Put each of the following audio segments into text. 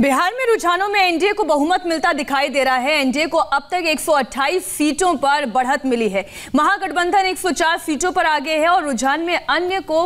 बिहार में रुझानों में एनडीए को बहुमत मिलता दिखाई दे रहा है एनडीए को अब तक 128 सीटों पर बढ़त मिली है महागठबंधन 104 सीटों पर आगे है और रुझान में अन्य को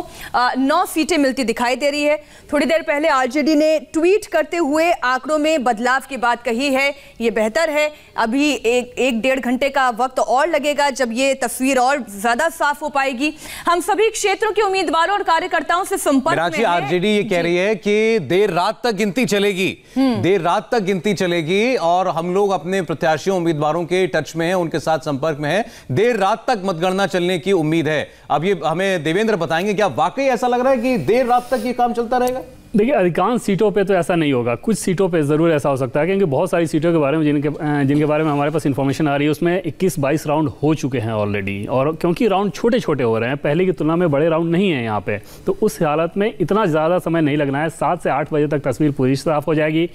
नौ सीटें मिलती दिखाई दे रही है थोड़ी देर पहले आरजेडी ने ट्वीट करते हुए आंकड़ों में बदलाव की बात कही है ये बेहतर है अभी एक एक डेढ़ घंटे का वक्त और लगेगा जब ये तस्वीर और ज्यादा साफ हो पाएगी हम सभी क्षेत्रों के उम्मीदवारों और कार्यकर्ताओं से संपर्क आरजेडी ये कह रही है कि देर रात तक गिनती चलेगी हम्म। देर रात तक गिनती चलेगी और हम लोग अपने प्रत्याशियों उम्मीदवारों के टच में हैं उनके साथ संपर्क में हैं देर रात तक मतगणना चलने की उम्मीद है अब ये हमें देवेंद्र बताएंगे क्या वाकई ऐसा लग रहा है कि देर रात तक ये काम चलता रहेगा देखिए अधिकांश सीटों पे तो ऐसा नहीं होगा कुछ सीटों पे ज़रूर ऐसा हो सकता है क्योंकि बहुत सारी सीटों के बारे में जिनके जिनके बारे में हमारे पास इन्फॉर्मेशन आ रही है उसमें 21-22 राउंड हो चुके हैं ऑलरेडी और क्योंकि राउंड छोटे छोटे हो रहे हैं पहले की तुलना में बड़े राउंड नहीं है यहाँ पर तो उस हालत में इतना ज़्यादा समय नहीं लगना है सात से आठ बजे तक तस्वीर पूरी साफ हो जाएगी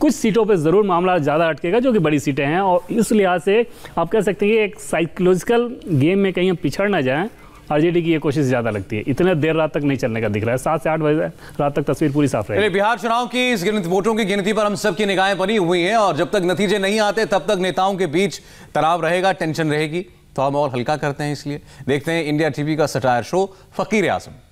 कुछ सीटों पर ज़रूर मामला ज़्यादा अटकेगा जो कि बड़ी सीटें हैं और इस लिहाज से आप कह सकते हैं कि एक साइकोलॉजिकल गेम में कहीं हम पिछड़ ना जाएँ आरजेडी की ये कोशिश ज़्यादा लगती है इतने देर रात तक नहीं चलने का दिख रहा है सात से आठ बजे रात तक तस्वीर पूरी साफ रही बिहार चुनाव की इस गिनती वोटों की गिनती पर हम सबकी निगाहें बनी हुई हैं और जब तक नतीजे नहीं आते तब तक नेताओं के बीच तनाव रहेगा टेंशन रहेगी तो हम और हल्का करते हैं इसलिए देखते हैं इंडिया टीवी का सटायर शो फकीर आजम